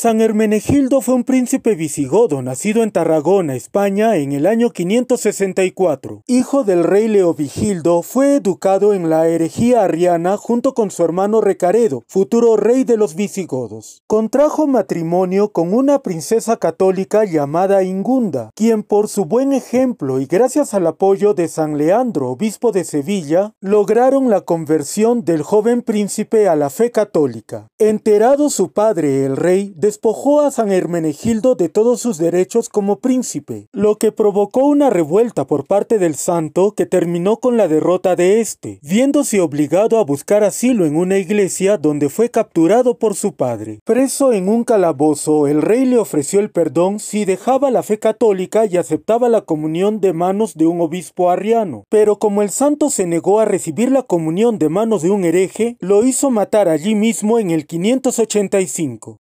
San Hermenegildo fue un príncipe visigodo nacido en Tarragona, España, en el año 564. Hijo del rey Leovigildo, fue educado en la herejía arriana junto con su hermano Recaredo, futuro rey de los visigodos. Contrajo matrimonio con una princesa católica llamada Ingunda, quien por su buen ejemplo y gracias al apoyo de San Leandro, obispo de Sevilla, lograron la conversión del joven príncipe a la fe católica. Enterado su padre, el rey, despojó a San Hermenegildo de todos sus derechos como príncipe, lo que provocó una revuelta por parte del santo que terminó con la derrota de este, viéndose obligado a buscar asilo en una iglesia donde fue capturado por su padre. Preso en un calabozo, el rey le ofreció el perdón si dejaba la fe católica y aceptaba la comunión de manos de un obispo arriano, pero como el santo se negó a recibir la comunión de manos de un hereje, lo hizo matar allí mismo en el 585.